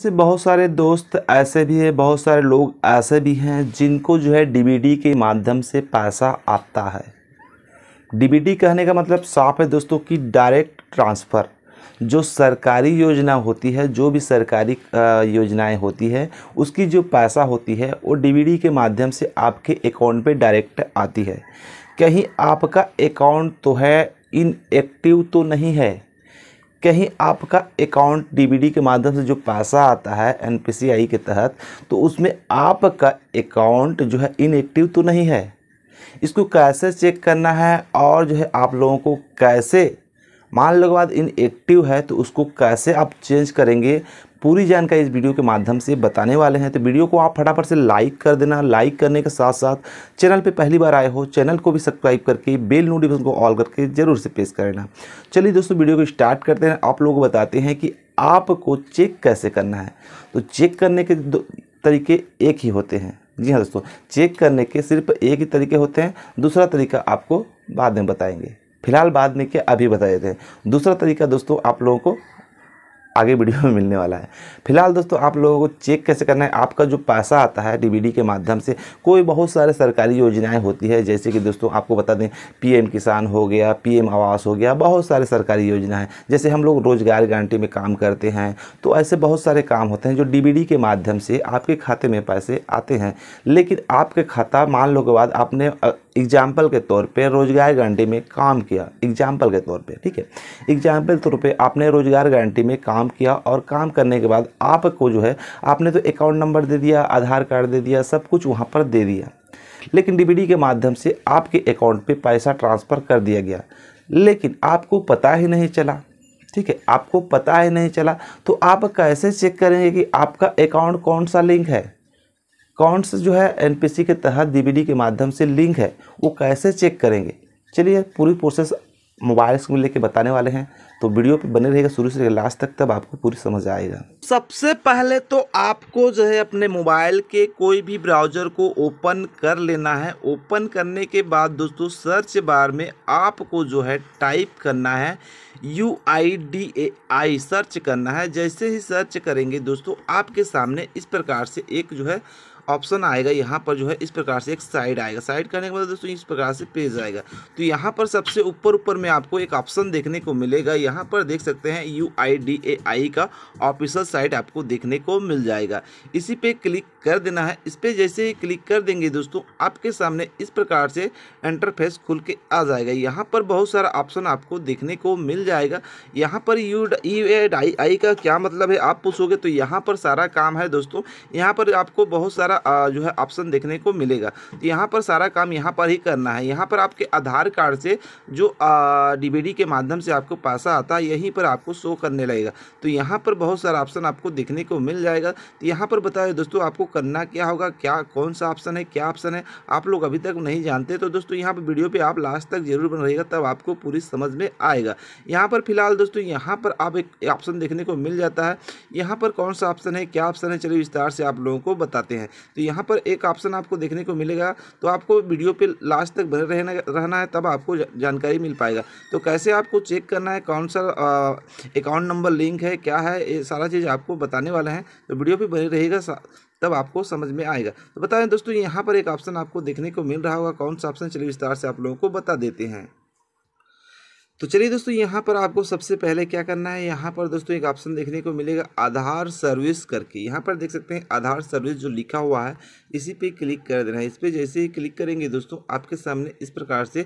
से बहुत सारे दोस्त ऐसे भी हैं बहुत सारे लोग ऐसे भी हैं जिनको जो है डीबीडी के माध्यम से पैसा आता है डीबीडी कहने का मतलब साफ है दोस्तों कि डायरेक्ट ट्रांसफ़र जो सरकारी योजना होती है जो भी सरकारी योजनाएं होती है उसकी जो पैसा होती है वो डीबीडी के माध्यम से आपके अकाउंट पे डायरेक्ट आती है कहीं आपका अकाउंट तो है इनएक्टिव तो नहीं है कहीं आपका अकाउंट डीबीडी के माध्यम से जो पैसा आता है एनपीसीआई के तहत तो उसमें आपका अकाउंट जो है इनएक्टिव तो नहीं है इसको कैसे चेक करना है और जो है आप लोगों को कैसे मान लो बाद इनएक्टिव है तो उसको कैसे आप चेंज करेंगे पूरी जानकारी इस वीडियो के माध्यम से बताने वाले हैं तो वीडियो को आप फटाफट से लाइक कर देना लाइक करने के साथ साथ चैनल पे पहली बार आए हो चैनल को भी सब्सक्राइब करके बेल नोटिफिकेशन को ऑल करके ज़रूर से प्रेस करना चलिए दोस्तों वीडियो को स्टार्ट करते हैं आप लोग बताते हैं कि आपको चेक कैसे करना है तो चेक करने के तरीके एक ही होते हैं जी हाँ दोस्तों चेक करने के सिर्फ एक ही तरीके होते हैं दूसरा तरीका आपको बाद में बताएंगे फिलहाल बाद में क्या अभी बता देते हैं दूसरा तरीका दोस्तों आप लोगों को आगे वीडियो में मिलने वाला है फिलहाल दोस्तों आप लोगों को चेक कैसे करना है आपका जो पैसा आता है डीबीडी के माध्यम से कोई बहुत सारे सरकारी योजनाएं होती है जैसे कि दोस्तों आपको बता दें पीएम किसान हो गया पीएम आवास हो गया बहुत सारे सरकारी योजना है जैसे हम लोग रोजगार गारंटी में काम करते हैं तो ऐसे बहुत सारे काम होते हैं जो डी के माध्यम से आपके खाते में पैसे आते हैं लेकिन आपके खाता मान लो के बाद आपने एग्जाम्पल के तौर पे रोजगार गारंटी में काम किया एग्जाम्पल के तौर पे ठीक है एग्जाम्पल के तौर पे आपने रोजगार गारंटी में काम किया और काम करने के बाद आपको जो है आपने तो अकाउंट नंबर दे दिया आधार कार्ड दे दिया सब कुछ वहाँ पर दे दिया लेकिन डीबीडी के माध्यम से आपके अकाउंट पे पैसा ट्रांसफ़र कर दिया गया लेकिन आपको पता ही नहीं चला ठीक है आपको पता ही नहीं चला तो आप कैसे चेक करेंगे कि आपका अकाउंट कौन सा लिंक है से जो है एनपीसी के तहत डीबीडी के माध्यम से लिंक है वो कैसे चेक करेंगे चलिए पूरी प्रोसेस मोबाइल स्क्रीन लेके बताने वाले हैं तो वीडियो पे बने रहेगा शुरू से लास्ट तक तब आपको पूरी समझ आएगा सबसे पहले तो आपको जो है अपने मोबाइल के कोई भी ब्राउजर को ओपन कर लेना है ओपन करने के बाद दोस्तों सर्च बार में आपको जो है टाइप करना है U I D A I search करना है जैसे ही सर्च करेंगे दोस्तों आपके सामने इस प्रकार से एक जो है ऑप्शन आएगा यहाँ पर जो है इस प्रकार से एक साइड आएगा साइड करने के बाद दोस्तों इस प्रकार से पेज आएगा तो यहाँ पर सबसे ऊपर ऊपर में आपको एक ऑप्शन देखने को मिलेगा यहाँ पर देख सकते हैं यू आई डी ए आई का ऑफिशियल साइट आपको देखने को मिल जाएगा इसी पे क्लिक कर देना है इस पर जैसे ही क्लिक कर देंगे दोस्तों आपके सामने इस प्रकार से इंटरफेस खुल के आ जाएगा यहाँ पर बहुत सारा ऑप्शन आपको देखने को मिल जाएगा यहाँ पर यू आई e का क्या मतलब है आप पूछोगे तो यहाँ पर सारा काम है दोस्तों यहाँ पर आपको बहुत सारा सारा जो है ऑप्शन देखने को मिलेगा तो यहाँ पर सारा काम यहाँ पर ही करना है यहाँ पर आपके आधार कार्ड से जो डी के माध्यम से आपको पैसा आता है यहीं पर आपको शो करने लगेगा तो यहाँ पर बहुत सारा ऑप्शन आपको देखने को मिल जाएगा तो यहाँ पर बताए दोस्तों आपको करना क्या होगा क्या कौन सा ऑप्शन है क्या ऑप्शन है आप लोग अभी तक नहीं जानते तो दोस्तों यहाँ पर वीडियो पर आप लास्ट तक जरूर बन रहेगा तब आपको पूरी समझ में आएगा यहाँ पर फिलहाल दोस्तों यहाँ पर आप एक ऑप्शन देखने को मिल जाता है यहाँ पर कौन सा ऑप्शन है क्या ऑप्शन है चलिए विस्तार से आप लोगों को बताते हैं तो यहाँ पर एक ऑप्शन आपको देखने को मिलेगा तो आपको वीडियो पे लास्ट तक बने रहना रहना है तब आपको जानकारी मिल पाएगा तो कैसे आपको चेक करना है कौन सा अकाउंट नंबर लिंक है क्या है ये सारा चीज़ आपको बताने वाला है तो वीडियो पर बने रहेगा तब आपको समझ में आएगा तो बताएं दोस्तों यहाँ पर एक ऑप्शन आपको देखने को मिल रहा होगा कौन सा ऑप्शन चलिए विस्तार से आप लोगों को बता देते हैं तो चलिए दोस्तों यहाँ पर आपको सबसे पहले क्या करना है यहाँ पर दोस्तों एक ऑप्शन देखने को मिलेगा आधार सर्विस करके यहाँ पर देख सकते हैं आधार सर्विस जो लिखा हुआ है इसी पे क्लिक कर देना है इस पर जैसे ही क्लिक करेंगे दोस्तों आपके सामने इस प्रकार से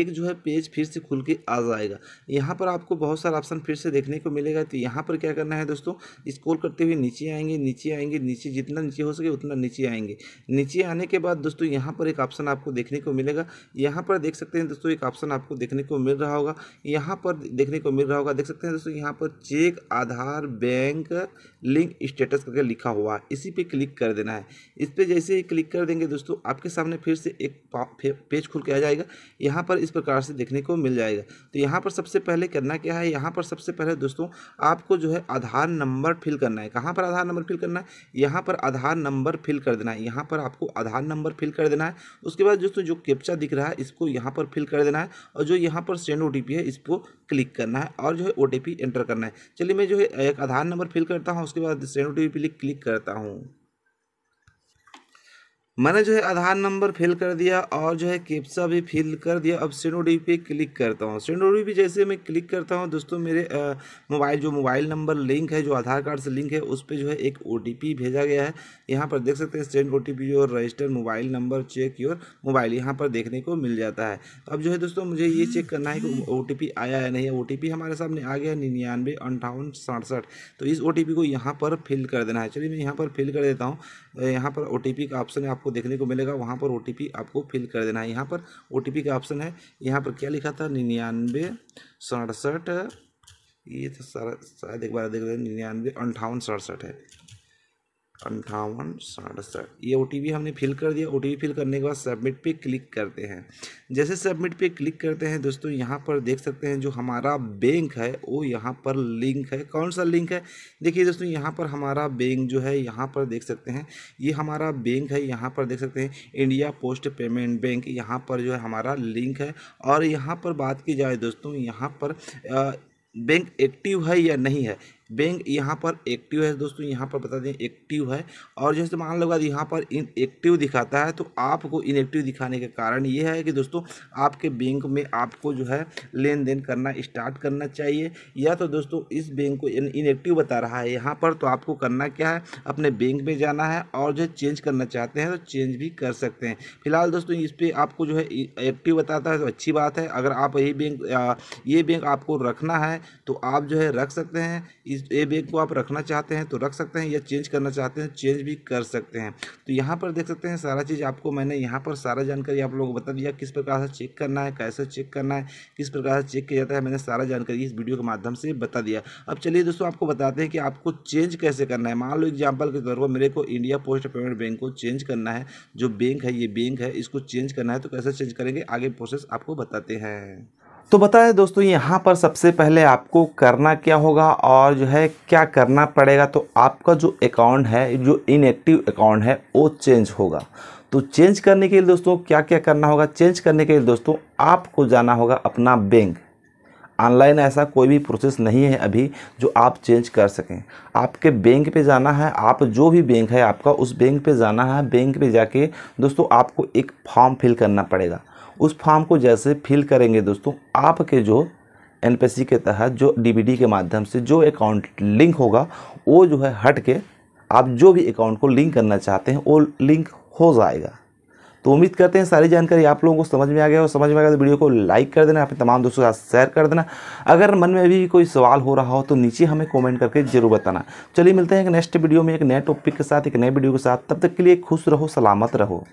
एक जो है पेज फिर से खुल के आ जाएगा यहाँ पर आपको बहुत सारा ऑप्शन फिर से देखने को मिलेगा तो यहाँ पर क्या करना है दोस्तों स्कोल करते हुए नीचे आएंगे नीचे आएंगे नीचे जितना नीचे हो सके उतना नीचे आएंगे नीचे आने के बाद दोस्तों यहाँ पर एक ऑप्शन आपको देखने को मिलेगा यहाँ पर देख सकते हैं दोस्तों एक ऑप्शन आपको देखने को मिल रहा होगा यहाँ पर देखने को मिल रहा होगा देख सकते हैं दोस्तों यहाँ पर check Aadhaar bank link status करके लिखा हुआ है इसी पे क्लिक कर देना है इस पर जैसे ही क्लिक कर देंगे दोस्तों आपके सामने फिर से एक पेज खुल के आ जाएगा यहाँ पर इस प्रकार से देखने को मिल जाएगा तो यहाँ पर सबसे पहले करना क्या है यहाँ पर सबसे पहले दोस्तों आपको जो है आधार नंबर फिल करना है कहाँ पर आधार नंबर फिल करना है यहाँ पर आधार नंबर फिल कर देना है यहाँ पर आपको आधार नंबर फिल कर देना है उसके बाद दोस्तों जो कैप्चा दिख रहा है इसको यहाँ पर फिल कर देना है और जो यहाँ पर सेंड ओ है है इसको क्लिक करना है और जो है ओ एंटर करना है चलिए मैं जो है एक आधार नंबर फिल करता हूँ उसके बाद सेंड ओ टी क्लिक करता हूँ मैंने जो है आधार नंबर फिल कर दिया और जो है केप्सा भी फिल कर दिया अब सेंड ओ पे क्लिक करता हूँ सेंड ओ पी जैसे मैं क्लिक करता हूँ दोस्तों मेरे मोबाइल जो मोबाइल नंबर लिंक है जो आधार कार्ड से लिंक है उस पर जो है एक ओ भेजा गया है यहाँ पर देख सकते हैं send O T P your register mobile number check your mobile यहाँ पर देखने को मिल जाता है तो अब जो है दोस्तों मुझे ये चेक करना है कि ओ आया है नहीं ओ हमारे सामने आ गया निन्यानवे अंठावन सड़सठ तो इस ओ को यहाँ पर फिल कर देना है चलिए मैं यहाँ पर फिल कर देता हूँ यहाँ पर ओ का ऑप्शन है आपको आपको देखने को मिलेगा वहाँ पर ओ आपको फिल कर देना है यहाँ पर ओ का ऑप्शन है यहाँ पर क्या लिखा था निन्यानवे सड़सठ ये तो सारा शायद एक बार देख हैं निन्यानवे अंठावन सड़सठ है अंठावन सड़सठ ये ओ हमने फिल कर दिया ओ फिल करने के बाद सबमिट पे क्लिक करते हैं जैसे सबमिट पे क्लिक करते हैं दोस्तों यहाँ पर देख सकते हैं जो हमारा बैंक है वो यहाँ पर लिंक है कौन सा लिंक है देखिए दोस्तों यहाँ पर हमारा बैंक जो है यहाँ पर देख सकते हैं ये हमारा बैंक है यहाँ पर देख सकते हैं इंडिया पोस्ट पेमेंट बैंक यहाँ पर जो है हमारा लिंक है और यहाँ पर बात की जाए दोस्तों यहाँ पर आ, बैंक एक्टिव है या नहीं है बैंक यहाँ पर एक्टिव है दोस्तों यहाँ पर बता दें एक्टिव है और जैसे मान लो अगर यहाँ पर इन एक्टिव दिखाता है तो आपको इनएक्टिव दिखाने के कारण ये है कि दोस्तों आपके बैंक में आपको जो है लेन देन करना स्टार्ट करना चाहिए या तो दोस्तों इस बैंक को इनएक्टिव बता रहा है यहाँ पर तो आपको करना क्या है अपने बैंक में जाना है और जो चेंज करना चाहते हैं तो चेंज भी कर सकते हैं फिलहाल दोस्तों इस पर आपको जो है एक्टिव बताता है तो अच्छी बात है अगर आप यही बैंक ये बैंक आपको रखना है तो आप जो है रख सकते हैं इस ए बैग को आप रखना चाहते हैं तो रख सकते हैं या चेंज करना चाहते हैं तो चेंज भी कर सकते हैं तो यहाँ पर देख सकते हैं सारा चीज़ आपको मैंने यहाँ पर सारा जानकारी आप लोगों को बता दिया किस प्रकार से चेक करना है कैसे चेक करना है किस प्रकार से चेक किया जाता है मैंने सारा जानकारी इस वीडियो के माध्यम से बता दिया अब चलिए दोस्तों आपको बताते हैं कि आपको चेंज कैसे करना है मान लो एग्जाम्पल के तौर पर मेरे को इंडिया पोस्ट पेमेंट बैंक को चेंज करना है जो बैंक है ये बैंक है इसको चेंज करना है तो कैसे चेंज करेंगे आगे प्रोसेस आपको बताते हैं तो बताए दोस्तों यहाँ पर सबसे पहले आपको करना क्या होगा और जो है क्या करना पड़ेगा तो आपका जो अकाउंट है जो इनएक्टिव अकाउंट है वो चेंज होगा तो चेंज करने के लिए दोस्तों क्या क्या करना होगा चेंज करने के लिए दोस्तों आपको जाना होगा अपना बैंक ऑनलाइन ऐसा कोई भी प्रोसेस नहीं है अभी जो आप चेंज कर सकें आपके बैंक पे जाना है आप जो भी बैंक है आपका उस बैंक पे जाना है बैंक पे जाके दोस्तों आपको एक फॉर्म फिल करना पड़ेगा उस फॉर्म को जैसे फिल करेंगे दोस्तों आपके जो एन के तहत जो डी के माध्यम से जो अकाउंट लिंक होगा वो जो है हट के आप जो भी अकाउंट को लिंक करना चाहते हैं वो लिंक हो जाएगा तो उम्मीद करते हैं सारी जानकारी आप लोगों को समझ में आ गया और समझ में आ गया तो वीडियो को लाइक कर देना अपने तमाम दोस्तों के साथ शेयर कर देना अगर मन में भी कोई सवाल हो रहा हो तो नीचे हमें कमेंट करके जरूर बताना चलिए मिलते हैं एक नेक्स्ट वीडियो में एक नए टॉपिक के साथ एक नए वीडियो के साथ तब तक के लिए खुश रहो सलामत रहो